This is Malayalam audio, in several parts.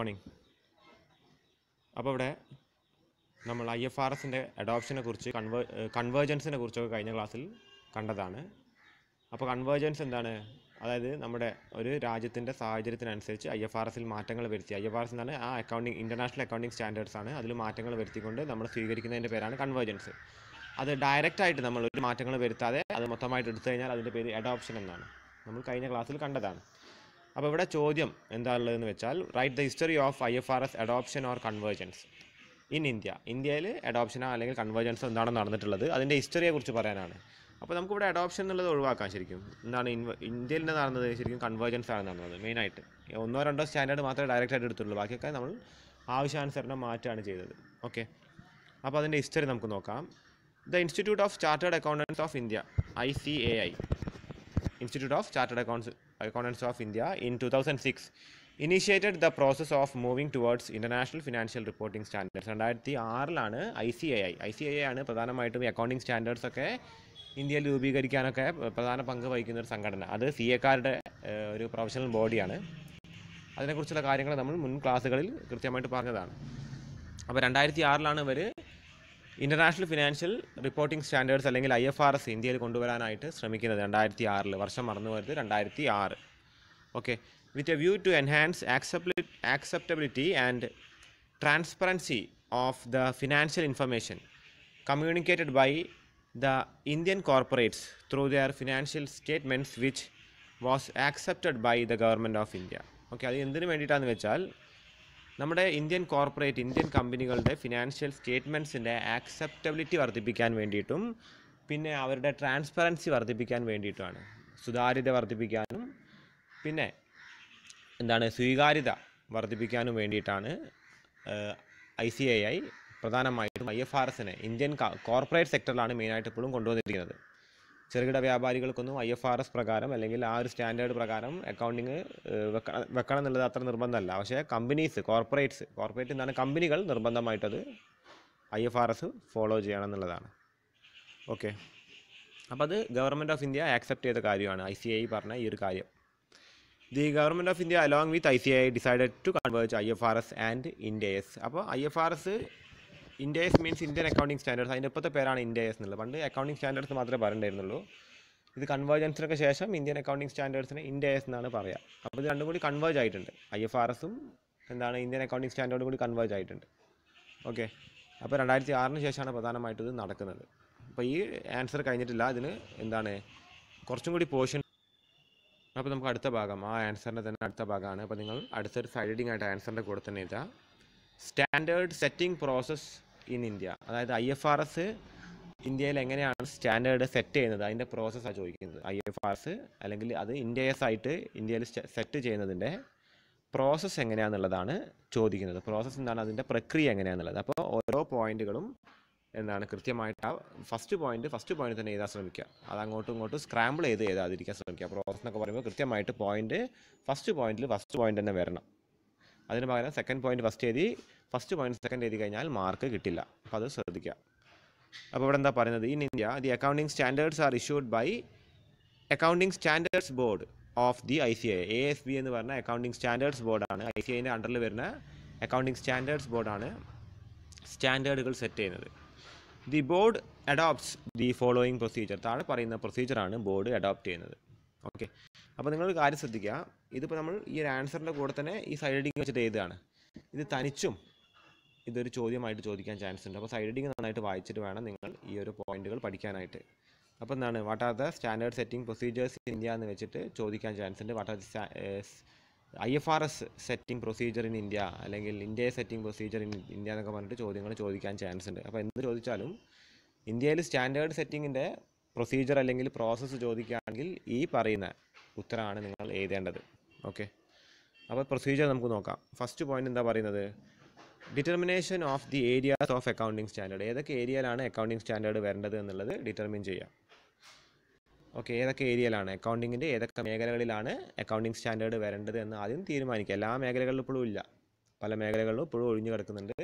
മോർണിംഗ് അപ്പോൾ ഇവിടെ നമ്മൾ ഐ എഫ് ആർ എസിൻ്റെ അഡോപ്ഷനെ കുറിച്ച് കൺവേ കൺവേർജൻസിനെ കുറിച്ചൊക്കെ കഴിഞ്ഞ ക്ലാസ്സിൽ കണ്ടതാണ് അപ്പോൾ കൺവേർജൻസ് എന്താണ് അതായത് നമ്മുടെ ഒരു രാജ്യത്തിൻ്റെ സാഹചര്യത്തിനനുസരിച്ച് ഐ എഫ് ആർ എസിൽ മാറ്റങ്ങൾ വരുത്തി ഐ എഫ് ആർ എസ് എന്നാണ് ആ അക്കൗണ്ടിങ് ഇൻ്റർനാഷണൽ അക്കൗണ്ടിങ് സ്റ്റാൻഡേർഡ്സ് ആണ് അതിൽ മാറ്റങ്ങൾ വരുത്തിക്കൊണ്ട് നമ്മൾ സ്വീകരിക്കുന്നതിൻ്റെ പേരാണ് കൺവേർജൻസ് അത് ഡയറക്റ്റായിട്ട് നമ്മൾ ഒരു മാറ്റങ്ങൾ വരുത്താതെ അത് മൊത്തമായിട്ട് എടുത്തു കഴിഞ്ഞാൽ അതിൻ്റെ പേര് അഡോപ്ഷൻ എന്നാണ് നമ്മൾ കഴിഞ്ഞ ക്ലാസ്സിൽ കണ്ടതാണ് അപ്പോൾ ഇവിടെ ചോദ്യം എന്താ ഉള്ളതെന്ന് വെച്ചാൽ write the history of I F R S adoption or convergence in India ഇന്ത്യയിൽ അഡോപ്ഷനോ അല്ലെങ്കിൽ കൺവേർജൻസോ എന്താണ് നടന്നിട്ടുള്ളത് അതിൻ്റെ ഹിസ്റ്ററിയെക്കുറിച്ച് പറയാനാണ് അപ്പോൾ നമുക്കിവിടെ അഡോപ്ഷൻ എന്നുള്ളത് ഒഴിവാക്കാൻ ശരിക്കും എന്താണ് ഇന്ത്യയിൽ നടന്നത് ശരിക്കും കൺവേർജൻസ് ആണ് നടന്നത് മെയിനായിട്ട് ഒന്നോ രണ്ടോ സ്റ്റാൻഡേർഡ് മാത്രമേ ഡയറക്റ്റായിട്ട് ആയിട്ട് എടുത്തുള്ളൂ ബാക്കിയൊക്കെ നമ്മൾ ആവശ്യാനുസരണം മാറ്റാണ് ചെയ്തത് ഓക്കെ അപ്പോൾ അതിൻ്റെ ഹിസ്റ്ററി നമുക്ക് നോക്കാം the institute of chartered accountants of India I C A I institute of chartered accounts Accountants of India in 2006 initiated the process of moving towards international financial reporting standards. രണ്ടായിരത്തി ആറിലാണ് I C A I I C A I ആണ് പ്രധാനമായിട്ടും അക്കൗണ്ടിംഗ് സ്റ്റാൻഡേർഡ്സ് ഒക്കെ ഇന്ത്യയിൽ രൂപീകരിക്കാനൊക്കെ പ്രധാന പങ്ക് വഹിക്കുന്ന ഒരു സംഘടന അത് സി എക്കാരുടെ ഒരു പ്രൊഫഷണൽ ബോഡിയാണ് അതിനെക്കുറിച്ചുള്ള കാര്യങ്ങൾ നമ്മൾ മുൻ ക്ലാസ്സുകളിൽ കൃത്യമായിട്ട് പറഞ്ഞതാണ് അപ്പോൾ രണ്ടായിരത്തി ആറിലാണ് ഇവർ ഇന്റർനാഷണൽ ഫിനാൻഷ്യൽ റിപ്പോർട്ടിംഗ് സ്റ്റാൻഡേർഡ്സ് അല്ലെങ്കിൽ ഐ എഫ് ആർ എസ് ഇന്ത്യയിൽ കൊണ്ടുവരാനായിട്ട് ശ്രമിക്കുന്നത് രണ്ടായിരത്തി ആറിൽ വർഷം മറന്നു വരുന്നത് രണ്ടായിരത്തി ആറ് okay with a view to enhance accept acceptability and transparency of the financial information communicated by the Indian corporates through their financial statements which was accepted by the government of India okay അത് എന്തിനു വേണ്ടിയിട്ടാണെന്ന് വെച്ചാൽ നമ്മുടെ ഇന്ത്യൻ കോർപ്പറേറ്റ് ഇന്ത്യൻ കമ്പനികളുടെ ഫിനാൻഷ്യൽ സ്റ്റേറ്റ്മെൻറ്റ്സിൻ്റെ ആക്സെപ്റ്റബിലിറ്റി വർദ്ധിപ്പിക്കാൻ വേണ്ടിയിട്ടും പിന്നെ അവരുടെ ട്രാൻസ്പെറൻസി വർദ്ധിപ്പിക്കാൻ വേണ്ടിയിട്ടുമാണ് സുതാര്യത വർദ്ധിപ്പിക്കാനും പിന്നെ എന്താണ് സ്വീകാര്യത വർദ്ധിപ്പിക്കാനും വേണ്ടിയിട്ടാണ് ഐ സി ഐ ഐ പ്രധാനമായിട്ടും ഐ എഫ് ആർ എസിനെ ഇന്ത്യൻ കോർപ്പറേറ്റ് സെക്ടറിലാണ് മെയിനായിട്ട് ഇപ്പോഴും കൊണ്ടുവന്നിരിക്കുന്നത് ചെറുകിട വ്യാപാരികൾക്കൊന്നും ഐ എഫ് ആർ എസ് പ്രകാരം അല്ലെങ്കിൽ ആ ഒരു സ്റ്റാൻഡേർഡ് പ്രകാരം അക്കൗണ്ടിങ് വെക്കണം എന്നുള്ളത് അത്ര നിർബന്ധമല്ല പക്ഷേ കമ്പനീസ് കോർപ്പറേറ്റ്സ് കോർപ്പറേറ്റ് എന്നാണ് കമ്പനികൾ നിർബന്ധമായിട്ടത് I F R S follow ചെയ്യണം എന്നുള്ളതാണ് ഓക്കെ അപ്പോൾ അത് ഗവൺമെൻറ് ഓഫ് ഇന്ത്യ ആക്സെപ്റ്റ് ചെയ്ത കാര്യമാണ് ഐ സി ഐ പറഞ്ഞ ഈ ഒരു കാര്യം the government of India along with I C I decided to converge I F R S and Ind AS അപ്പോൾ I F R S Ind AS means Indian accounting standards അതിൻ്റെ ഇപ്പോഴത്തെ പേരാണ് ഇന്ത്യസ് എന്നുള്ളത് പണ്ട് അക്കൗണ്ടിങ് സ്റ്റാൻഡേർഡ്സ് മാത്രമേ പറയണ്ടായിരുന്നുള്ളൂ ഇത് കൺവേർജൻസിനൊക്കെ ശേഷം ഇന്ത്യൻ അക്കൗണ്ടിങ് സ്റ്റാൻഡേർഡ്സിന് ഇന്ത്യസ് എന്നാണ് പറയുക അപ്പോൾ ഇത് രണ്ടും കൂടി കൺവേർജ് ആയിട്ടുണ്ട് ഐ എഫ് ആർ എസും എന്താണ് ഇന്ത്യൻ അക്കൗണ്ടിങ് സ്റ്റാൻഡേർഡും കൂടി കൺവേർജ് ആയിട്ടുണ്ട് ഓക്കെ അപ്പോൾ രണ്ടായിരത്തി ആറിന് ശേഷമാണ് പ്രധാനമായിട്ടും ഇത് നടക്കുന്നത് അപ്പോൾ ഈ ആൻസർ കഴിഞ്ഞിട്ടില്ല അതിന് എന്താണ് കുറച്ചും കൂടി പോർഷൻ അപ്പോൾ നമുക്ക് അടുത്ത ഭാഗം ആ ആൻസറിൻ്റെ തന്നെ അടുത്ത ഭാഗമാണ് അപ്പോൾ നിങ്ങൾ അടുത്തൊരു സൈഡിങ് ആയിട്ട് ആൻസറിൻ്റെ കൂടെ തന്നെ ഇതാ standard setting process in India അതായത് ഐ എഫ് ആർ എസ് ഇന്ത്യയിൽ എങ്ങനെയാണ് സ്റ്റാൻഡേർഡ് സെറ്റ് ചെയ്യുന്നത് അതിൻ്റെ പ്രോസസ്സാണ് ചോദിക്കുന്നത് ഐ എഫ് ആർ എസ് അല്ലെങ്കിൽ അത് ഇൻഡേസ് ആയിട്ട് ഇന്ത്യയിൽ സെറ്റ് ചെയ്യുന്നതിൻ്റെ പ്രോസസ്സ് എങ്ങനെയാണെന്നുള്ളതാണ് ചോദിക്കുന്നത് പ്രോസസ്സ് എന്താണ് അതിൻ്റെ പ്രക്രിയ എങ്ങനെയാണെന്നുള്ളത് അപ്പോൾ ഓരോ പോയിന്റുകളും എന്താണ് കൃത്യമായിട്ട് ആ ഫസ്റ്റ് പോയിന്റ് ഫസ്റ്റ് പോയിന്റ് തന്നെ എഴുതാൻ ശ്രമിക്കുക അത് അങ്ങോട്ടും ഇങ്ങോട്ടും സ്ക്രാമ്പിൾ ചെയ്ത് എഴുതാതിരിക്കാൻ ശ്രമിക്കുക പ്രോസസ്സ് എന്നൊക്കെ പറയുമ്പോൾ കൃത്യമായിട്ട് പോയിന്റ് ഫസ്റ്റ് പോയിന്റിൽ ഫസ്റ്റ് പോയിന്റ് തന്നെ വരണം അതിന് പകരം സെക്കൻഡ് പോയിന്റ് ഫസ്റ്റ് എഴുതി ഫസ്റ്റ് പോയിന്റ് സെക്കൻഡ് എഴുതി കഴിഞ്ഞാൽ മാർക്ക് കിട്ടില്ല അപ്പോൾ അത് ശ്രദ്ധിക്കുക അപ്പോൾ ഇവിടെ എന്താ പറയുന്നത് in India the accounting standards are issued by accounting standards board of the I C A I S S B പറഞ്ഞ അക്കൗണ്ടിങ് സ്റ്റാൻഡേർഡ്സ് ബോർഡാണ് ഐ സി ഐൻ്റെ അണ്ടറിൽ വരുന്ന അക്കൗണ്ടിങ് സ്റ്റാൻഡേർഡ്സ് ബോർഡാണ് സ്റ്റാൻഡേർഡുകൾ സെറ്റ് ചെയ്യുന്നത് the board adopts the following procedure താഴെ പറയുന്ന പ്രൊസീജിയറാണ് ബോർഡ് അഡോപ്റ്റ് ചെയ്യുന്നത് ഓക്കെ അപ്പോൾ നിങ്ങൾ കാര്യം ശ്രദ്ധിക്കുക ഇതിപ്പോൾ നമ്മൾ ഈ ഒരു ആൻസറിൻ്റെ കൂടെ തന്നെ ഈ സൈഡിങ് വെച്ചിട്ട് എഴുതുകയാണ് ഇത് തനിച്ചും ഇതൊരു ചോദ്യമായിട്ട് ചോദിക്കാൻ ചാൻസ് ഉണ്ട് അപ്പോൾ സൈഡ് ഹെഡിങ് നന്നായിട്ട് വായിച്ചിട്ട് വേണം നിങ്ങൾ ഈ ഒരു പോയിന്റുകൾ പഠിക്കാനായിട്ട് അപ്പോൾ എന്താണ് what are the standard setting procedures India എന്ന് വെച്ചിട്ട് ചോദിക്കാൻ ചാൻസ് ഉണ്ട് what are I F R S setting procedure in India അല്ലെങ്കിൽ India setting procedure in India എന്നൊക്കെ പറഞ്ഞിട്ട് ചോദ്യങ്ങൾ ചോദിക്കാൻ ചാൻസ് ഉണ്ട് അപ്പോൾ എന്ത് ചോദിച്ചാലും ഇന്ത്യയിൽ സ്റ്റാൻഡേർഡ് സെറ്റിങ്ങിൻ്റെ പ്രൊസീജിയർ അല്ലെങ്കിൽ പ്രോസസ്സ് ചോദിക്കുകയാണെങ്കിൽ ഈ പറയുന്ന ഉത്തരമാണ് നിങ്ങൾ എഴുതേണ്ടത് ഓക്കെ അപ്പോൾ പ്രൊസീജിയർ നമുക്ക് നോക്കാം ഫസ്റ്റ് പോയിന്റ് എന്താ പറയുന്നത് determination of the areas of accounting standard ഏതൊക്കെ ഏരിയയിലാണ് അക്കൗണ്ടിങ് സ്റ്റാൻഡേർഡ് വരേണ്ടത് എന്നുള്ളത് ഡിറ്റർമിൻ ചെയ്യാം ഓക്കെ ഏതൊക്കെ ഏരിയയിലാണ് അക്കൗണ്ടിങ്ങിൻ്റെ ഏതൊക്കെ മേഖലകളിലാണ് അക്കൗണ്ടിങ് സ്റ്റാൻഡേർഡ് വരേണ്ടത് എന്ന് ആദ്യം തീരുമാനിക്കുക എല്ലാ മേഖലകളിലും ഇപ്പോഴും ഇല്ല പല മേഖലകളിലും ഇപ്പോഴും ഒഴിഞ്ഞു കിടക്കുന്നുണ്ട്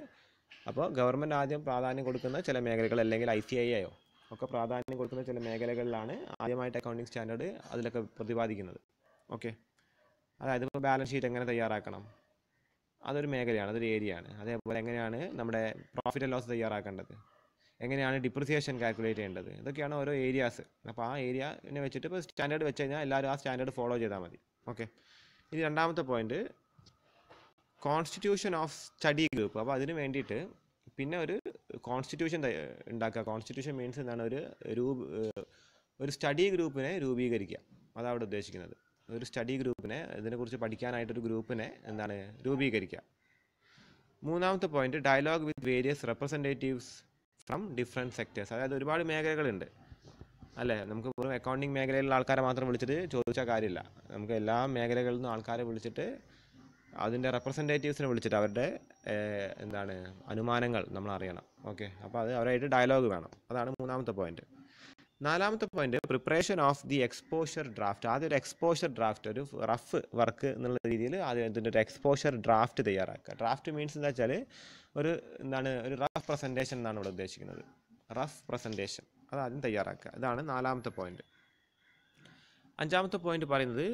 അപ്പോൾ ഗവൺമെൻറ് ആദ്യം പ്രാധാന്യം കൊടുക്കുന്ന ചില മേഖലകൾ അല്ലെങ്കിൽ ഐ സി ഐ ആയോ ഒക്കെ പ്രാധാന്യം കൊടുക്കുന്ന ചില മേഖലകളിലാണ് ആദ്യമായിട്ട് അക്കൗണ്ടിങ് സ്റ്റാൻഡേർഡ് അതിലൊക്കെ പ്രതിപാദിക്കുന്നത് ഓക്കെ അതായത് ഇപ്പോൾ ബാലൻസ് ഷീറ്റ് എങ്ങനെ തയ്യാറാക്കണം അതൊരു മേഖലയാണ് അതൊരു ഏരിയയാണ് അതേപോലെ എങ്ങനെയാണ് നമ്മുടെ പ്രോഫിറ്റ് ആൻഡ് ലോസ് തയ്യാറാക്കേണ്ടത് എങ്ങനെയാണ് ഡിപ്രിസിയേഷൻ കാൽക്കുലേറ്റ് ചെയ്യേണ്ടത് ഇതൊക്കെയാണ് ഓരോ ഏരിയാസ് അപ്പോൾ ആ ഏരിയനെ വെച്ചിട്ട് ഇപ്പോൾ സ്റ്റാൻഡേർഡ് വെച്ച് കഴിഞ്ഞാൽ എല്ലാവരും ആ സ്റ്റാൻഡേർഡ് ഫോളോ ചെയ്താൽ മതി ഓക്കെ ഇനി രണ്ടാമത്തെ point constitution of study group അപ്പോൾ അതിന് വേണ്ടിയിട്ട് പിന്നെ ഒരു കോൺസ്റ്റിറ്റ്യൂഷൻ ഉണ്ടാക്കുക കോൺസ്റ്റിറ്റ്യൂഷൻ മീൻസ് എന്താണ് ഒരു രൂപ ഒരു സ്റ്റഡി ഗ്രൂപ്പിനെ രൂപീകരിക്കുക അതാണ് അവിടെ ഉദ്ദേശിക്കുന്നത് ഒരു സ്റ്റഡി ഗ്രൂപ്പിനെ ഇതിനെക്കുറിച്ച് പഠിക്കാനായിട്ടൊരു ഗ്രൂപ്പിനെ എന്താണ് രൂപീകരിക്കുക മൂന്നാമത്തെ point dialogue with various representatives from different sectors അതായത് ഒരുപാട് മേഖലകളുണ്ട് അല്ലേ നമുക്ക് വെറും അക്കൗണ്ടിങ് മേഖലയിലുള്ള ആൾക്കാരെ മാത്രം വിളിച്ചിട്ട് ചോദിച്ചാൽ കാര്യമില്ല നമുക്ക് എല്ലാ മേഖലകളിൽ നിന്നും ആൾക്കാരെ വിളിച്ചിട്ട് അതിൻ്റെ റെപ്രസെൻറ്റേറ്റീവ്സിനെ വിളിച്ചിട്ട് അവരുടെ എന്താണ് അനുമാനങ്ങൾ നമ്മൾ അറിയണം ഓക്കെ അപ്പോൾ അത് അവരായിട്ട് ഡയലോഗ് വേണം അതാണ് മൂന്നാമത്തെ പോയിന്റ് നാലാമത്തെ point preparation of the exposure draft ആദ്യം ഒരു എക്സ്പോഷർ ഡ്രാഫ്റ്റ് ഒരു റഫ് വർക്ക് എന്നുള്ള രീതിയിൽ ആദ്യം ഇതിൻ്റെ ഒരു എക്സ്പോഷർ ഡ്രാഫ്റ്റ് തയ്യാറാക്കുക ഡ്രാഫ്റ്റ് മീൻസ് എന്താ വെച്ചാൽ ഒരു എന്താണ് ഒരു റഫ് പ്രസൻറ്റേഷൻ എന്നാണ് ഇവിടെ ഉദ്ദേശിക്കുന്നത് റഫ് പ്രസൻറ്റേഷൻ അത് ആദ്യം തയ്യാറാക്കുക അതാണ് നാലാമത്തെ പോയിന്റ് അഞ്ചാമത്തെ പോയിന്റ് പറയുന്നത്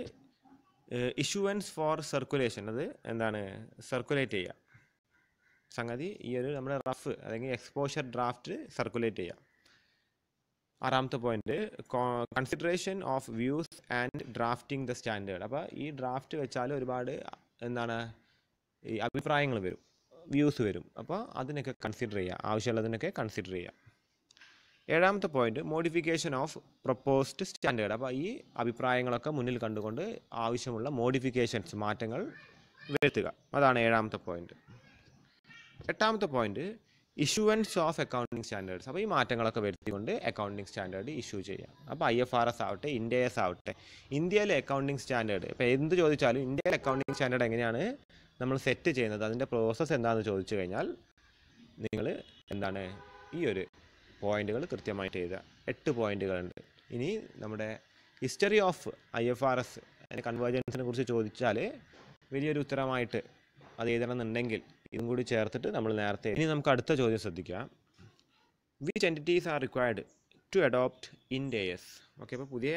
ഇഷ്യൂവൻസ് ഫോർ സർക്കുലേഷൻ അത് എന്താണ് സർക്കുലേറ്റ് ചെയ്യുക സംഗതി ഈ ഒരു നമ്മുടെ റഫ് അല്ലെങ്കിൽ എക്സ്പോഷർ ഡ്രാഫ്റ്റ് സർക്കുലേറ്റ് ചെയ്യുക ആറാമത്തെ point consideration of views and drafting the standard അപ്പോൾ ഈ ഡ്രാഫ്റ്റ് വെച്ചാൽ ഒരുപാട് എന്താണ് ഈ അഭിപ്രായങ്ങൾ വരും വ്യൂസ് വരും അപ്പോൾ അതിനൊക്കെ കൺസിഡർ ചെയ്യുക ആവശ്യമുള്ളതിനൊക്കെ കൺസിഡർ ചെയ്യുക ഏഴാമത്തെ point modification of proposed standard അപ്പോൾ ഈ അഭിപ്രായങ്ങളൊക്കെ മുന്നിൽ കണ്ടുകൊണ്ട് ആവശ്യമുള്ള മോഡിഫിക്കേഷൻസ് മാറ്റങ്ങൾ വരുത്തുക അതാണ് ഏഴാമത്തെ പോയിന്റ് എട്ടാമത്തെ point issuance of accounting standards അപ്പോൾ ഈ മാറ്റങ്ങളൊക്കെ വരുത്തിക്കൊണ്ട് അക്കൗണ്ടിങ് സ്റ്റാൻഡേർഡ് ഇഷ്യൂ ചെയ്യാം അപ്പോൾ ഐ എഫ് ആർ എസ് ആവട്ടെ ഇന്ത്യ എസ് ആവട്ടെ ഇന്ത്യയിലെ അക്കൗണ്ടിങ് സ്റ്റാൻഡേർഡ് ഇപ്പോൾ എന്ത് ചോദിച്ചാലും ഇന്ത്യയിലെ അക്കൗണ്ടിങ് സ്റ്റാൻഡേർഡ് എങ്ങനെയാണ് നമ്മൾ സെറ്റ് ചെയ്യുന്നത് അതിൻ്റെ പ്രോസസ്സ് എന്താണെന്ന് ചോദിച്ചു കഴിഞ്ഞാൽ നിങ്ങൾ എന്താണ് ഈ ഒരു പോയിന്റുകൾ കൃത്യമായിട്ട് എഴുതുക എട്ട് പോയിന്റുകളുണ്ട് ഇനി നമ്മുടെ history of I F R S അതിൻ്റെ കൺവേർജൻസിനെ കുറിച്ച് ചോദിച്ചാൽ വലിയൊരു ഉത്തരമായിട്ട് അത് എഴുതണമെന്നുണ്ടെങ്കിൽ ഇതും കൂടി ചേർത്തിട്ട് നമ്മൾ നേരത്തെ ഇനി നമുക്ക് അടുത്ത ചോദ്യം ശ്രദ്ധിക്കാം which entities are required to adopt Ind AS okay അപ്പോൾ പുതിയ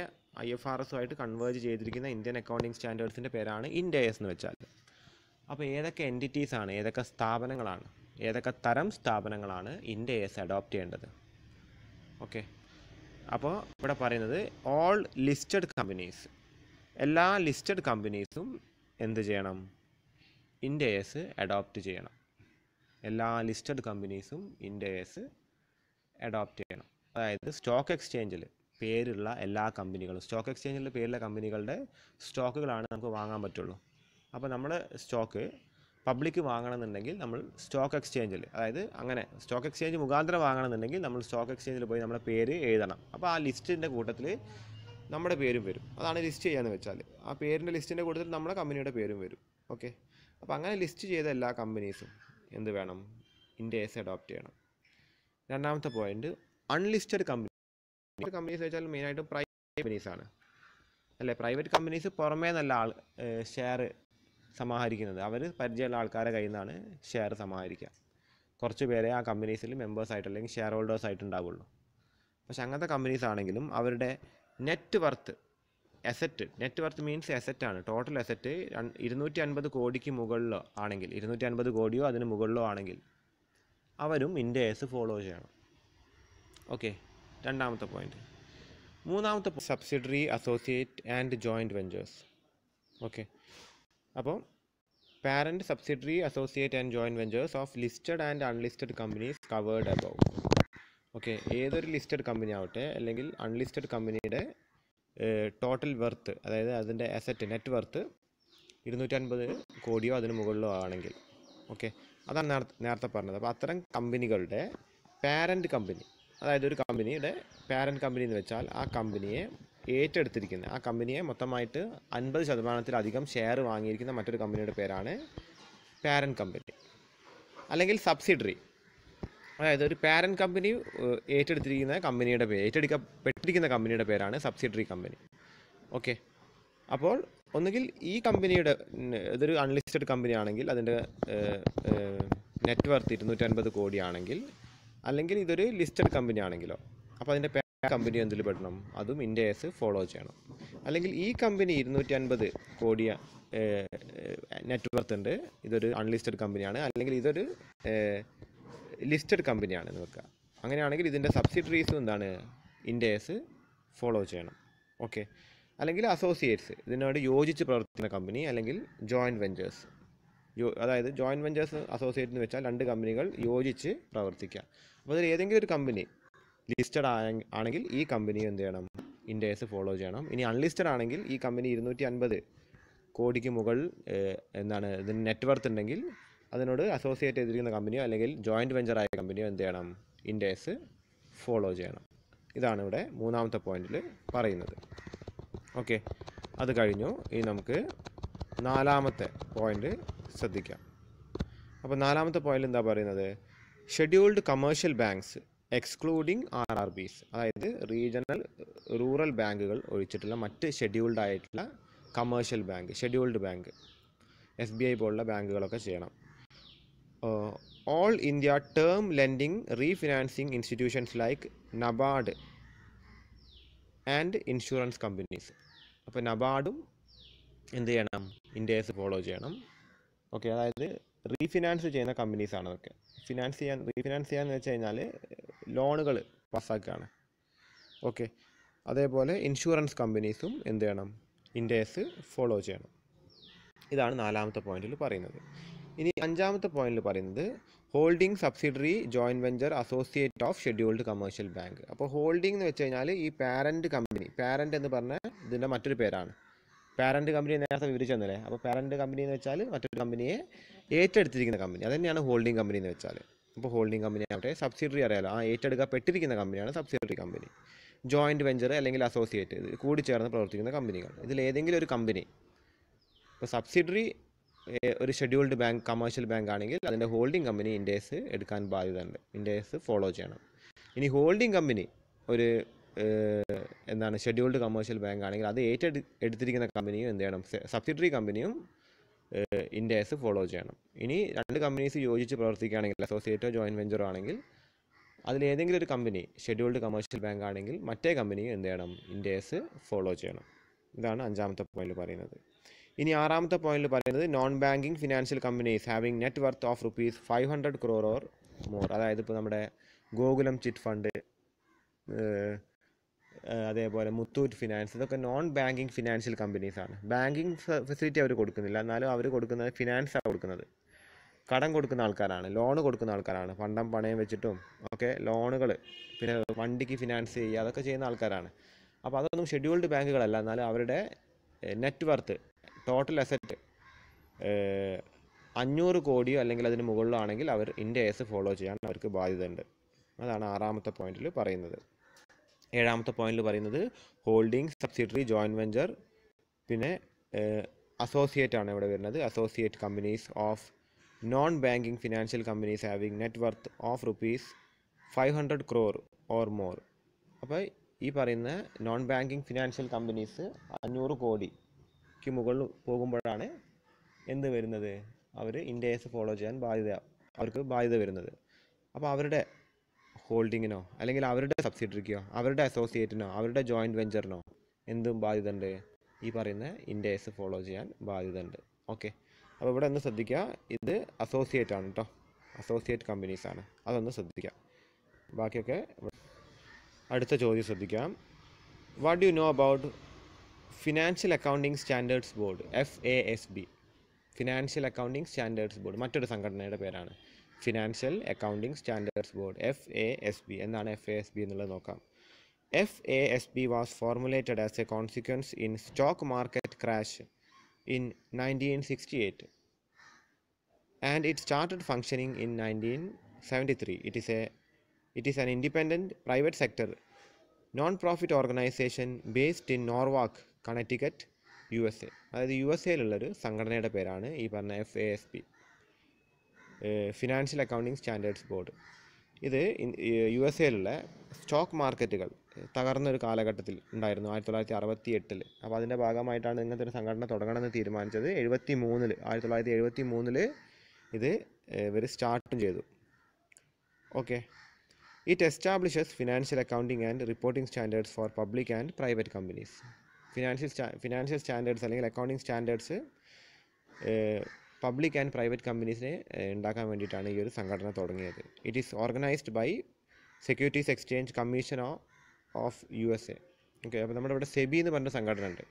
ഐ എഫ് ആർ എസുമായിട്ട് കൺവേർജ് ചെയ്തിരിക്കുന്ന ഇന്ത്യൻ അക്കൗണ്ടിങ് സ്റ്റാൻഡേർഡ്സിൻ്റെ പേരാണ് ഇൻ എസ് എന്ന് വെച്ചാൽ അപ്പോൾ ഏതൊക്കെ എൻറ്റിറ്റീസ് ആണ് ഏതൊക്കെ സ്ഥാപനങ്ങളാണ് ഏതൊക്കെ തരം സ്ഥാപനങ്ങളാണ് ഇൻ എസ് അഡോപ്റ്റ് ചെയ്യേണ്ടത് ഓക്കെ അപ്പോൾ ഇവിടെ പറയുന്നത് ഓൾ ലിസ്റ്റഡ് കമ്പനീസ് എല്ലാ ലിസ്റ്റഡ് കമ്പനീസും എന്ത് ചെയ്യണം ഇൻഡേഴ്സ് അഡോപ്റ്റ് ചെയ്യണം എല്ലാ ലിസ്റ്റഡ് കമ്പനീസും ഇൻഡേഴ്സ് അഡോപ്റ്റ് ചെയ്യണം അതായത് സ്റ്റോക്ക് എക്സ്ചേഞ്ചിൽ പേരുള്ള എല്ലാ കമ്പനികളും സ്റ്റോക്ക് എക്സ്ചേഞ്ചിൽ പേരുള്ള കമ്പനികളുടെ സ്റ്റോക്കുകളാണ് നമുക്ക് വാങ്ങാൻ പറ്റുള്ളൂ അപ്പോൾ നമ്മുടെ സ്റ്റോക്ക് പബ്ലിക് വാങ്ങണമെന്നുണ്ടെങ്കിൽ നമ്മൾ സ്റ്റോക്ക് എക്സ്ചേഞ്ചിൽ അതായത് അങ്ങനെ സ്റ്റോക്ക് എക്സ്ചേഞ്ച് മുഖാന്തരം വാങ്ങണമെന്നുണ്ടെങ്കിൽ നമ്മൾ സ്റ്റോക്ക് എക്സ്ചേഞ്ചിൽ പോയി നമ്മുടെ പേര് എഴുതണം അപ്പോൾ ആ ലിസ്റ്റിൻ്റെ കൂട്ടത്തിൽ നമ്മുടെ പേരും വരും അതാണ് ലിസ്റ്റ് ചെയ്യാന്ന് വെച്ചാൽ ആ പേരിൻ്റെ ലിസ്റ്റിൻ്റെ കൂട്ടത്തിൽ നമ്മുടെ കമ്പനിയുടെ പേരും വരും ഓക്കെ അപ്പോൾ അങ്ങനെ ലിസ്റ്റ് ചെയ്ത എല്ലാ കമ്പനീസും എന്ത് വേണം ഇൻഡേസ് അഡോപ്റ്റ് ചെയ്യണം രണ്ടാമത്തെ പോയിന്റ് അൺലിസ്റ്റഡ് കമ്പനി കമ്പനീസ് വെച്ചാൽ മെയിനായിട്ട് പ്രൈവറ്റ് കമ്പനീസ് ആണ് അല്ലേ പ്രൈവറ്റ് കമ്പനീസ് പുറമേ നല്ല ആൾ ഷെയർ സമാഹരിക്കുന്നത് അവർ പരിചയമുള്ള ആൾക്കാരെ കയ്യിൽ നിന്നാണ് ഷെയർ സമാഹരിക്കുക കുറച്ച് പേരെ ആ കമ്പനീസിൽ ആയിട്ട് അല്ലെങ്കിൽ ഷെയർ ഹോൾഡേഴ്സ് ആയിട്ടുണ്ടാവുള്ളൂ പക്ഷെ അങ്ങനത്തെ കമ്പനീസ് ആണെങ്കിലും അവരുടെ net worth asset net worth means ആണ് ടോട്ടൽ അസറ്റ് ഇരുന്നൂറ്റി അൻപത് കോടിക്ക് മുകളിലോ ആണെങ്കിൽ ഇരുന്നൂറ്റി അൻപത് കോടിയോ അതിന് മുകളിലോ ആണെങ്കിൽ അവരും ഇൻഡേഴ്സ് ഫോളോ ചെയ്യണം ഓക്കെ രണ്ടാമത്തെ പോയിന്റ് മൂന്നാമത്തെ subsidiary associate and joint ventures okay അപ്പോൾ parent subsidiary associate and joint ventures of listed and unlisted companies covered above okay ഏതൊരു ലിസ്റ്റഡ് കമ്പനി ആവട്ടെ അല്ലെങ്കിൽ അൺലിസ്റ്റഡ് കമ്പനിയുടെ ടോട്ടൽ വെർത്ത് അതായത് അതിൻ്റെ അസറ്റ് നെറ്റ് വെർത്ത് ഇരുന്നൂറ്റൻപത് കോടിയോ അതിന് മുകളിലോ ആണെങ്കിൽ ഓക്കെ അതാണ് നേരത്തെ പറഞ്ഞത് അപ്പോൾ അത്തരം കമ്പനികളുടെ പാരൻറ്റ് കമ്പനി അതായത് ഒരു കമ്പനിയുടെ പാരൻറ്റ് കമ്പനി എന്ന് വെച്ചാൽ ആ കമ്പനിയെ ഏറ്റെടുത്തിരിക്കുന്ന ആ കമ്പനിയെ മൊത്തമായിട്ട് അൻപത് ശതമാനത്തിലധികം ഷെയർ വാങ്ങിയിരിക്കുന്ന മറ്റൊരു കമ്പനിയുടെ പേരാണ് പാരൻറ്റ് കമ്പനി അല്ലെങ്കിൽ സബ്സിഡറി അതായത് ഒരു പാരൻറ്റ് കമ്പനി ഏറ്റെടുത്തിരിക്കുന്ന കമ്പനിയുടെ പേര് ഏറ്റെടുക്കപ്പെട്ടിരിക്കുന്ന കമ്പനിയുടെ പേരാണ് സബ്സിഡറി കമ്പനി ഓക്കെ അപ്പോൾ ഒന്നുകിൽ ഈ കമ്പനിയുടെ ഇതൊരു അൺലിസ്റ്റഡ് കമ്പനി ആണെങ്കിൽ അതിൻ്റെ നെറ്റ് വർത്ത് ഇരുന്നൂറ്റൻപത് കോടിയാണെങ്കിൽ അല്ലെങ്കിൽ ഇതൊരു ലിസ്റ്റഡ് കമ്പനി ആണെങ്കിലോ അപ്പോൾ അതിൻ്റെ കമ്പനി എന്തിൽ പെടണം അതും ഇൻഡേസ് ഫോളോ ചെയ്യണം അല്ലെങ്കിൽ ഈ കമ്പനി ഇരുന്നൂറ്റി അൻപത് കോടി നെറ്റ്വർത്ത് ഉണ്ട് ഇതൊരു അൺലിസ്റ്റഡ് കമ്പനിയാണ് അല്ലെങ്കിൽ ഇതൊരു ലിസ്റ്റഡ് കമ്പനിയാണ് വെക്കുക അങ്ങനെയാണെങ്കിൽ ഇതിൻ്റെ സബ്സിഡറീസും എന്താണ് ഇൻഡേഴ്സ് ഫോളോ ചെയ്യണം ഓക്കെ അല്ലെങ്കിൽ അസോസിയേറ്റ്സ് ഇതിനോട് യോജിച്ച് പ്രവർത്തിക്കുന്ന കമ്പനി അല്ലെങ്കിൽ ജോയിൻറ്റ് വെഞ്ചേഴ്സ് യോ അതായത് ജോയിൻറ്റ് വെഞ്ചേഴ്സ് അസോസിയേറ്റ് എന്ന് വെച്ചാൽ രണ്ട് കമ്പനികൾ യോജിച്ച് പ്രവർത്തിക്കുക അപ്പോൾ അതിൽ ഏതെങ്കിലും ഒരു കമ്പനി ലിസ്റ്റഡ് ആണെങ്കിൽ ഈ കമ്പനി എന്ത് ചെയ്യണം ഇൻഡേഴ്സ് ഫോളോ ചെയ്യണം ഇനി അൺലിസ്റ്റഡ് ആണെങ്കിൽ ഈ കമ്പനി ഇരുന്നൂറ്റി അൻപത് കോടിക്ക് മുകളിൽ എന്താണ് ഇതിന് നെറ്റ്വർത്ത് ഉണ്ടെങ്കിൽ അതിനോട് അസോസിയേറ്റ് ചെയ്തിരിക്കുന്ന കമ്പനിയോ അല്ലെങ്കിൽ ജോയിൻറ്റ് വെഞ്ചറായ കമ്പനിയോ എന്ത് ചെയ്യണം ഇൻഡേഴ്സ് ഫോളോ ചെയ്യണം ഇതാണ് ഇവിടെ മൂന്നാമത്തെ പോയിന്റിൽ പറയുന്നത് ഓക്കെ അത് കഴിഞ്ഞു ഇനി നമുക്ക് നാലാമത്തെ പോയിന്റ് ശ്രദ്ധിക്കാം അപ്പോൾ നാലാമത്തെ പോയിന്റ് എന്താ പറയുന്നത് scheduled commercial banks excluding R R Bs അതായത് റീജിയണൽ റൂറൽ ബാങ്കുകൾ ഒഴിച്ചിട്ടുള്ള മറ്റ് ഷെഡ്യൂൾഡ് ആയിട്ടുള്ള commercial bank scheduled bank S B I പോലുള്ള ബാങ്കുകളൊക്കെ ചെയ്യണം all India term lending refinancing institutions like NABARD and insurance companies അപ്പോൾ നബാർഡും എന്ത് ചെയ്യണം ഇൻഡേഴ്സ് ഫോളോ ചെയ്യണം ഓക്കെ അതായത് റീഫിനാൻസ് ചെയ്യുന്ന കമ്പനീസാണ് അതൊക്കെ ഫിനാൻസ് ചെയ്യാൻ റീഫിനാൻസ് ചെയ്യാന്ന് വെച്ച് കഴിഞ്ഞാൽ ലോണുകൾ പാസ്സാക്കുകയാണ് ഓക്കെ അതേപോലെ ഇൻഷുറൻസ് കമ്പനീസും എന്ത് ചെയ്യണം ഇൻഡേഴ്സ് ഫോളോ ചെയ്യണം ഇതാണ് നാലാമത്തെ പോയിന്റിൽ പറയുന്നത് ഇനി അഞ്ചാമത്തെ പോയിന്റിൽ പറയുന്നത് holding subsidiary joint venture associate of scheduled commercial bank അപ്പോൾ ഹോൾഡിംഗ് എന്ന് വെച്ച് കഴിഞ്ഞാൽ ഈ പാരൻറ്റ് കമ്പനി പാരൻറ്റ് എന്ന് പറഞ്ഞാൽ ഇതിൻ്റെ മറ്റൊരു പേരാണ് പാരൻറ്റ് കമ്പനി നേരത്തെ വിവരിച്ചു അപ്പോൾ പാരൻറ്റ് കമ്പനി എന്ന് വെച്ചാൽ മറ്റൊരു കമ്പനിയെ ഏറ്റെടുത്തിരിക്കുന്ന കമ്പനി തന്നെയാണ് ഹോൾഡിംഗ് കമ്പനി എന്ന് വെച്ചാൽ അപ്പോൾ ഹോൾഡിംഗ് കമ്പനി ആവട്ടെ സബ്സിഡറി അറിയാലോ ആ ഏറ്റെടുക്കപ്പെട്ടിരിക്കുന്ന കമ്പനിയാണ് സബ്സിഡറി കമ്പനി ജോയിൻറ്റ് വെഞ്ചർ അല്ലെങ്കിൽ അസോസിയേറ്റ് കൂടി ചേർന്ന് പ്രവർത്തിക്കുന്ന കമ്പനികൾ ഇതിൽ ഏതെങ്കിലും ഒരു കമ്പനി ഇപ്പോൾ സബ്സിഡറി ഒരു ഷെഡ്യൂൾഡ് ബാങ്ക് കമേഴ്ഷ്യൽ ബാങ്ക് ആണെങ്കിൽ അതിൻ്റെ ഹോൾഡിംഗ് കമ്പനി ഇൻഡേസ് എടുക്കാൻ ഉണ്ട് ഇൻഡേസ് ഫോളോ ചെയ്യണം ഇനി ഹോൾഡിംഗ് കമ്പനി ഒരു എന്താണ് ഷെഡ്യൂൾഡ് കമേഴ്ഷ്യൽ ബാങ്ക് ആണെങ്കിൽ അത് ഏറ്റെടു എടുത്തിരിക്കുന്ന കമ്പനിയും എന്ത് ചെയ്യണം സബ്സിഡറി കമ്പനിയും ഇൻഡേസ് ഫോളോ ചെയ്യണം ഇനി രണ്ട് കമ്പനീസ് യോജിച്ച് പ്രവർത്തിക്കുകയാണെങ്കിൽ അസോസിയേറ്റോ ജോയിൻറ്റ് വെഞ്ചറോ ആണെങ്കിൽ അതിലേതെങ്കിലും ഒരു കമ്പനി ഷെഡ്യൂൾഡ് കമേഴ്ഷ്യൽ ബാങ്ക് ആണെങ്കിൽ മറ്റേ കമ്പനിയും എന്ത് ചെയ്യണം ഇൻഡേസ് ഫോളോ ചെയ്യണം ഇതാണ് അഞ്ചാമത്തെ പോയിന്റ് പറയുന്നത് ഇനി ആറാമത്തെ പോയിന്റിൽ പറയുന്നത് non banking financial companies having net worth of rupees five hundred crore or more അതായത് ഇപ്പോൾ നമ്മുടെ ഗോകുലം ചിറ്റ് ഫണ്ട് അതേപോലെ മുത്തൂറ്റ് ഫിനാൻസ് ഇതൊക്കെ നോൺ ബാങ്കിങ് ഫിനാൻഷ്യൽ കമ്പനീസ് ആണ് ബാങ്കിങ് ഫെസിലിറ്റി അവർ കൊടുക്കുന്നില്ല എന്നാലും അവർ കൊടുക്കുന്നത് ഫിനാൻസാണ് കൊടുക്കുന്നത് കടം കൊടുക്കുന്ന ആൾക്കാരാണ് ലോൺ കൊടുക്കുന്ന ആൾക്കാരാണ് പണ്ടം പണയം വെച്ചിട്ടും ഒക്കെ ലോണുകൾ പിന്നെ വണ്ടിക്ക് ഫിനാൻസ് ചെയ്യുക അതൊക്കെ ചെയ്യുന്ന ആൾക്കാരാണ് അപ്പോൾ അതൊന്നും ഷെഡ്യൂൾഡ് ബാങ്കുകളല്ല എന്നാലും അവരുടെ നെറ്റ് വർത്ത് ടോട്ടൽ അസറ്റ് അഞ്ഞൂറ് കോടിയോ അല്ലെങ്കിൽ അതിന് മുകളിലോ ആണെങ്കിൽ അവർ ഇന്ത്യ എസ് ഫോളോ ചെയ്യാൻ അവർക്ക് ബാധ്യതയുണ്ട് അതാണ് ആറാമത്തെ പോയിന്റിൽ പറയുന്നത് ഏഴാമത്തെ പോയിന്റിൽ പറയുന്നത് ഹോൾഡിംഗ് സബ്സിഡറി ജോയിൻറ്റ് വെഞ്ചർ പിന്നെ അസോസിയേറ്റ് ആണ് ഇവിടെ വരുന്നത് associate companies of non banking financial companies having net worth of rupees five hundred crore or more അപ്പോൾ ഈ പറയുന്ന നോൺ ബാങ്കിങ് ഫിനാൻഷ്യൽ കമ്പനീസ് അഞ്ഞൂറ് കോടി ക്ക് മുകളിൽ പോകുമ്പോഴാണ് എന്ത് വരുന്നത് അവർ ഇൻഡേസ് ഫോളോ ചെയ്യാൻ ബാധ്യത അവർക്ക് ബാധ്യത വരുന്നത് അപ്പോൾ അവരുടെ ഹോൾഡിങ്ങിനോ അല്ലെങ്കിൽ അവരുടെ സബ്സിഡറിക്കോ അവരുടെ അസോസിയേറ്റിനോ അവരുടെ ജോയിൻറ്റ് വെഞ്ചറിനോ എന്തും ബാധ്യത ഉണ്ട് ഈ പറയുന്ന ഇൻഡേസ് ഫോളോ ചെയ്യാൻ ബാധ്യത ഉണ്ട് ഓക്കെ അപ്പോൾ ഇവിടെ ഒന്ന് ശ്രദ്ധിക്കുക ഇത് അസോസിയേറ്റ് ആണ് കേട്ടോ അസോസിയേറ്റ് കമ്പനീസ് ആണ് അതൊന്ന് ശ്രദ്ധിക്കാം ബാക്കിയൊക്കെ അടുത്ത ചോദ്യം ശ്രദ്ധിക്കാം what you know about financial accounting standards board F A S B financial accounting standards board മറ്റൊരു സംഘടനയുടെ പേരാണ് financial accounting standards board F A S B എന്താണ് എഫ് എ എസ് ബി എന്നുള്ളത് നോക്കാം F A S B was formulated as a consequence in stock market crash in nineteen sixty eight and it started functioning in nineteen seventy three it is a it is an independent private sector non profit organisation based in Norwalk Connecticut U S A അതായത് യു എസ് എയിലുള്ളൊരു സംഘടനയുടെ പേരാണ് ഈ പറഞ്ഞ F A S B financial accounting standards board ഇത് യു എസ് എയിലുള്ള സ്റ്റോക്ക് മാർക്കറ്റുകൾ തകർന്നൊരു കാലഘട്ടത്തിൽ ഉണ്ടായിരുന്നു ആയിരത്തി തൊള്ളായിരത്തി അറുപത്തി എട്ടിൽ അപ്പോൾ അതിൻ്റെ ഭാഗമായിട്ടാണ് ഇങ്ങനത്തെ ഒരു സംഘടന തുടങ്ങണമെന്ന് തീരുമാനിച്ചത് എഴുപത്തി മൂന്നിൽ ആയിരത്തി തൊള്ളായിരത്തി എഴുപത്തി മൂന്നിൽ ഇത് ഇവർ സ്റ്റാർട്ടും ചെയ്തു okay it establishes financial accounting and reporting standards for public and private companies financial financial standards അല്ലെങ്കിൽ accounting standards public and private കമ്പനീസിനെ ഉണ്ടാക്കാൻ വേണ്ടിയിട്ടാണ് ഈ ഒരു സംഘടന തുടങ്ങിയത് it is organised by securities exchange commission of U S A okay അപ്പോൾ നമ്മുടെ ഇവിടെ സെബി എന്ന് പറഞ്ഞ സംഘടന ഉണ്ട്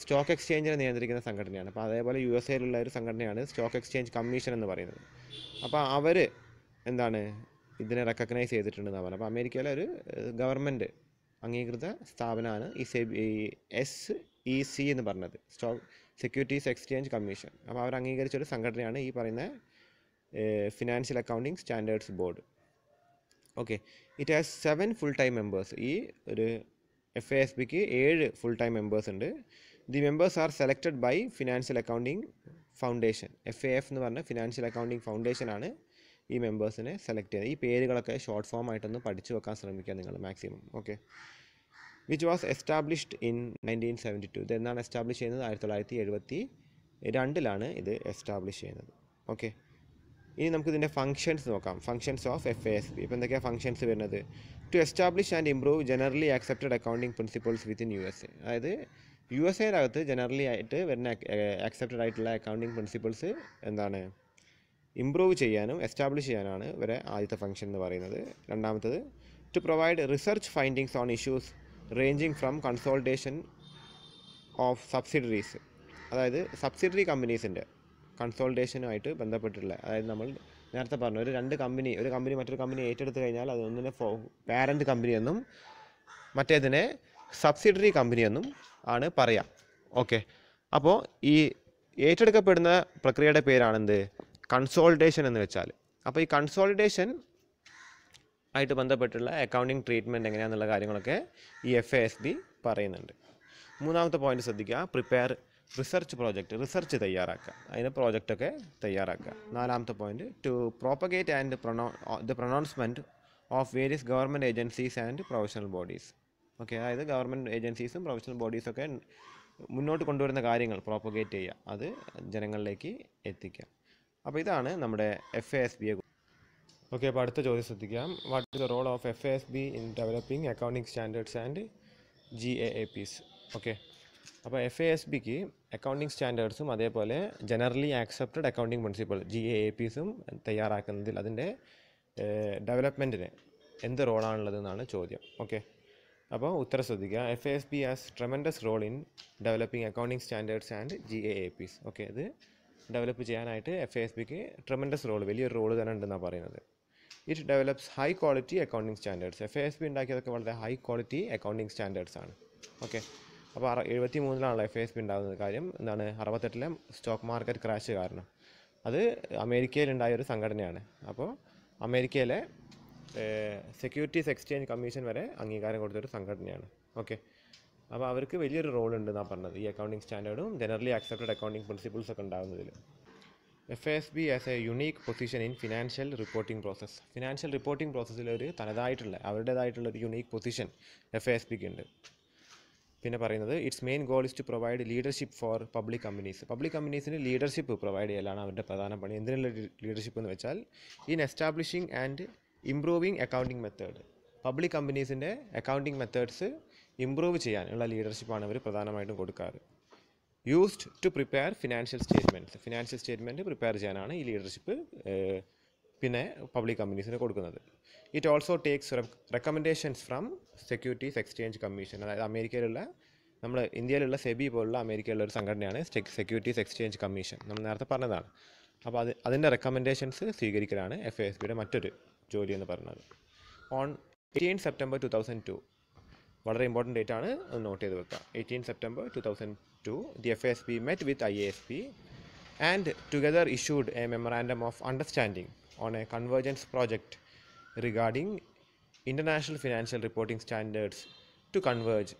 സ്റ്റോക്ക് എക്സ്ചേഞ്ചിനെ നിയന്ത്രിക്കുന്ന സംഘടനയാണ് അപ്പോൾ അതേപോലെ യു എസ് എയിലുള്ള ഒരു സംഘടനയാണ് സ്റ്റോക്ക് എക്സ്ചേഞ്ച് കമ്മീഷൻ എന്ന് പറയുന്നത് അപ്പോൾ അവർ എന്താണ് ഇതിനെ റെക്കഗ്നൈസ് ചെയ്തിട്ടുണ്ടെന്നാണ് പറഞ്ഞത് അപ്പോൾ അമേരിക്കയിലെ ഒരു ഗവൺമെൻറ് അംഗീകൃത സ്ഥാപനമാണ് ഈ സെ എസ് ഇ സി എന്ന് പറഞ്ഞത് സ്റ്റോക്ക് സെക്യൂരിറ്റീസ് എക്സ്ചേഞ്ച് കമ്മീഷൻ അപ്പോൾ അവർ അംഗീകരിച്ച ഒരു സംഘടനയാണ് ഈ പറയുന്ന financial accounting standards board okay it has seven full time members ഈ ഒരു എഫ് എ എസ് ബിക്ക് ഏഴ് ഫുൾ ടൈം മെമ്പേഴ്സ് ഉണ്ട് the members are selected by financial accounting foundation F A F എന്ന് പറഞ്ഞ ഫിനാൻഷ്യൽ അക്കൗണ്ടിങ് ഫൗണ്ടേഷൻ ആണ് ഈ മെമ്പേഴ്സിനെ സെലക്ട് ചെയ്യുന്നത് ഈ പേരുകളൊക്കെ ഷോർട്ട് ഫോം ആയിട്ടൊന്ന് പഠിച്ചു വെക്കാൻ ശ്രമിക്കുക നിങ്ങൾ maximum okay which was established in nineteen seventy two ഇത് എന്നാണ് എസ്റ്റാബ്ലിഷ് ചെയ്യുന്നത് ആയിരത്തി തൊള്ളായിരത്തി എഴുപത്തി രണ്ടിലാണ് ഇത് എസ്റ്റാബ്ലിഷ് ചെയ്യുന്നത് ഓക്കെ ഇനി നമുക്കിതിൻ്റെ ഫംഗ്ഷൻസ് നോക്കാം functions of F A S B ഇപ്പോൾ എന്തൊക്കെയാണ് ഫംഗ്ഷൻസ് വരുന്നത് to establish and improve generally accepted accounting principles within U S A അതായത് യു എസ് എയുടെ അകത്ത് ജനറലി ആയിട്ട് വരുന്ന ആക്സെപ്റ്റഡ് ആയിട്ടുള്ള അക്കൗണ്ടിങ് പ്രിൻസിപ്പൾസ് എന്താണ് ഇമ്പ്രൂവ് ചെയ്യാനും എസ്റ്റാബ്ലിഷ് ചെയ്യാനാണ് ഇവരെ ആദ്യത്തെ ഫംഗ്ഷൻ എന്ന് പറയുന്നത് രണ്ടാമത്തത് to provide research findings on issues ranging from consultation of subsidiaries അതായത് സബ്സിഡറി കമ്പനീസിൻ്റെ കൺസോൾട്ടേഷനുമായിട്ട് ബന്ധപ്പെട്ടിട്ടുള്ള അതായത് നമ്മൾ നേരത്തെ പറഞ്ഞു ഒരു രണ്ട് കമ്പനി ഒരു കമ്പനി മറ്റൊരു കമ്പനി ഏറ്റെടുത്ത് കഴിഞ്ഞാൽ അതൊന്നിനെ ഫോ പാരൻറ്റ് കമ്പനിയെന്നും മറ്റേതിനെ സബ്സിഡറി കമ്പനിയെന്നും ആണ് പറയുക ഓക്കെ അപ്പോൾ ഈ ഏറ്റെടുക്കപ്പെടുന്ന പ്രക്രിയയുടെ പേരാണെന്ത് കൺസോൾട്ടേഷൻ എന്ന് വെച്ചാൽ അപ്പോൾ ഈ കൺസോൾട്ടേഷൻ ആയിട്ട് ബന്ധപ്പെട്ടുള്ള അക്കൗണ്ടിങ് ട്രീറ്റ്മെൻറ്റ് എങ്ങനെയാണെന്നുള്ള കാര്യങ്ങളൊക്കെ ഈ എഫ് എസ് ബി പറയുന്നുണ്ട് മൂന്നാമത്തെ പോയിന്റ് ശ്രദ്ധിക്കുക പ്രിപ്പയർ റിസർച്ച് പ്രോജക്റ്റ് റിസർച്ച് തയ്യാറാക്കുക അതിന് പ്രോജക്റ്റൊക്കെ തയ്യാറാക്കുക നാലാമത്തെ പോയിന്റ് ടു പ്രോപ്പഗേറ്റ് ആൻഡ് പ്രൊണോ the pronouncement of various government agencies and professional bodies okay അതായത് ഗവൺമെൻറ് ഏജൻസീസും പ്രൊഫഷണൽ ബോഡീസൊക്കെ മുന്നോട്ട് കൊണ്ടുവരുന്ന കാര്യങ്ങൾ പ്രോപ്പഗേറ്റ് ചെയ്യുക അത് ജനങ്ങളിലേക്ക് എത്തിക്കുക അപ്പോൾ ഇതാണ് നമ്മുടെ എഫ് എ എസ് ബിയെ ഓക്കെ അപ്പോൾ അടുത്ത ചോദ്യം ശ്രദ്ധിക്കാം what is the role of F S B in developing accounting standards and G A A Ps okay അപ്പോൾ എഫ് എ എസ് ബിക്ക് അക്കൗണ്ടിങ് സ്റ്റാൻഡേർഡ്സും അതേപോലെ generally accepted accounting principle G A A പിസും തയ്യാറാക്കുന്നതിൽ അതിൻ്റെ ഡെവലപ്മെൻറ്റിന് എന്ത് എന്നാണ് ചോദ്യം ഓക്കെ അപ്പോൾ ഉത്തരം ശ്രദ്ധിക്കുക F S B has tremendous role in developing accounting standards and G A A Ps okay അത് ഡെവലപ്പ് ചെയ്യാനായിട്ട് എഫ് എസ് ബിക്ക് ട്രമൻഡസ് റോൾ വലിയൊരു റോൾ തന്നെ ഉണ്ടെന്നാണ് പറയുന്നത് it develops high quality accounting standards F S B ഉണ്ടാക്കിയതൊക്കെ വളരെ ഹൈ ക്വാളിറ്റി അക്കൗണ്ടിങ് സ്റ്റാൻഡേർഡ്സ് ആണ് ഓക്കെ അപ്പോൾ അറ എഴുപത്തി മൂന്നിലാണല്ലോ എഫ് എസ് ബി ഉണ്ടാകുന്നത് കാര്യം എന്താണ് അറുപത്തെട്ടിലെ സ്റ്റോക്ക് മാർക്കറ്റ് ക്രാഷ് കാരണം അത് അമേരിക്കയിലുണ്ടായ ഒരു സംഘടനയാണ് അപ്പോൾ അമേരിക്കയിലെ സെക്യൂരിറ്റീസ് എക്സ്ചേഞ്ച് കമ്മീഷൻ വരെ അംഗീകാരം കൊടുത്തൊരു സംഘടനയാണ് ഓക്കെ അപ്പോൾ അവർക്ക് വലിയൊരു റോൾ ഉണ്ട് എന്നാണ് പറഞ്ഞത് ഈ അക്കൗണ്ടിങ് സ്റ്റാൻഡേർഡും ജനറലി ആക്സെപ്റ്റഡ് അക്കൗണ്ടിങ് പ്രിൻസിപ്പിൾസ് ഒക്കെ ഉണ്ടാകുന്നതിൽ F S B has a unique position in financial reporting process financial reporting പ്രോസസ്സിൽ ഒരു തനതായിട്ടുള്ള അവരുടേതായിട്ടുള്ള ഒരു യുണീക്ക് പൊസിഷൻ എഫ് എസ് ബിക്ക് ഉണ്ട് പിന്നെ പറയുന്നത് it's main goal is to provide leadership for public companies public കമ്പനീസിന് ലീഡർഷിപ്പ് പ്രൊവൈഡ് ചെയ്യലാണ് അവരുടെ പ്രധാന പണി എന്തിനുള്ള ലീഡർഷിപ്പ് എന്ന് വെച്ചാൽ in establishing and improving accounting method public കമ്പനീസിൻ്റെ അക്കൗണ്ടിങ് മെത്തേഡ്സ് ഇമ്പ്രൂവ് ചെയ്യാനുള്ള ലീഡർഷിപ്പാണ് ഇവർ പ്രധാനമായിട്ടും കൊടുക്കാറ് used to prepare financial statements financial statement prepare ചെയ്യാനാണ് ഈ ലീഡർഷിപ്പ് പിന്നെ പബ്ലിക് കമ്പനീസിന് കൊടുക്കുന്നത് it also takes recommendations from securities exchange commission അതായത് അമേരിക്കയിലുള്ള നമ്മൾ ഇന്ത്യയിലുള്ള സെബി പോലുള്ള അമേരിക്കയിലുള്ള ഒരു സംഘടനയാണ് സെക്യൂരിറ്റീസ് എക്സ്ചേഞ്ച് കമ്മീഷൻ നമ്മൾ നേരത്തെ പറഞ്ഞതാണ് അപ്പോൾ അത് അതിൻ്റെ റെക്കമെൻഡേഷൻസ് സ്വീകരിക്കലാണ് എഫ് എസ് ബിയുടെ മറ്റൊരു ജോലി എന്ന് പറയുന്നത് on eighteen September two thousand two very important date aanu note 18 september 2002 the fsb met with iasp and together issued a memorandum of understanding on a convergence project regarding international financial reporting standards to converge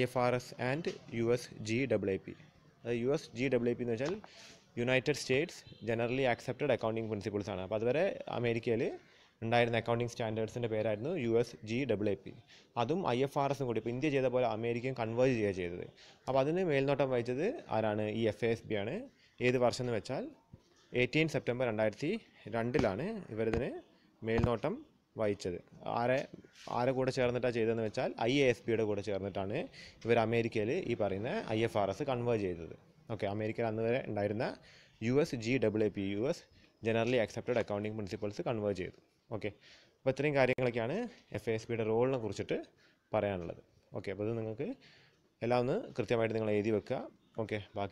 ifrs and us gwap the us gwap in united states generally accepted accounting principles aanu appo adu vare america ഉണ്ടായിരുന്ന അക്കൗണ്ടിംഗ് സ്റ്റാൻഡേർഡ്സിൻ്റെ പേരായിരുന്നു U S G double A P അതും ഐ എഫ് ആർ എസും കൂടി ഇപ്പോൾ ഇന്ത്യ ചെയ്ത പോലെ അമേരിക്കയും കൺവേർജ് ചെയ്യുക ചെയ്തത് അപ്പോൾ അതിന് മേൽനോട്ടം വഹിച്ചത് ആരാണ് ഈ എഫ് എസ് ബി ആണ് ഏത് വർഷം എന്ന് വെച്ചാൽ എയ്റ്റീൻ സെപ്റ്റംബർ രണ്ടായിരത്തി രണ്ടിലാണ് ഇവരിതിന് മേൽനോട്ടം വഹിച്ചത് ആരെ ആരെ കൂടെ ചേർന്നിട്ടാണ് ചെയ്തതെന്ന് വെച്ചാൽ ഐ എ എസ് ബിയുടെ കൂടെ ചേർന്നിട്ടാണ് ഇവർ അമേരിക്കയിൽ ഈ പറയുന്ന I F R S converge ചെയ്തത് ഓക്കെ അമേരിക്കയിൽ അന്ന് വരെ ഉണ്ടായിരുന്ന U S G W A P U S generally accepted accounting principles converge ചെയ്തു ഓക്കെ അപ്പോൾ ഇത്രയും കാര്യങ്ങളൊക്കെയാണ് എഫ് എസ് ബിയുടെ റോളിനെ കുറിച്ചിട്ട് പറയാനുള്ളത് ഓക്കെ അപ്പോൾ ഇത് നിങ്ങൾക്ക് എല്ലാം ഒന്ന് കൃത്യമായിട്ട് നിങ്ങൾ എഴുതി വെക്കുക ഓക്കെ ബാക്കി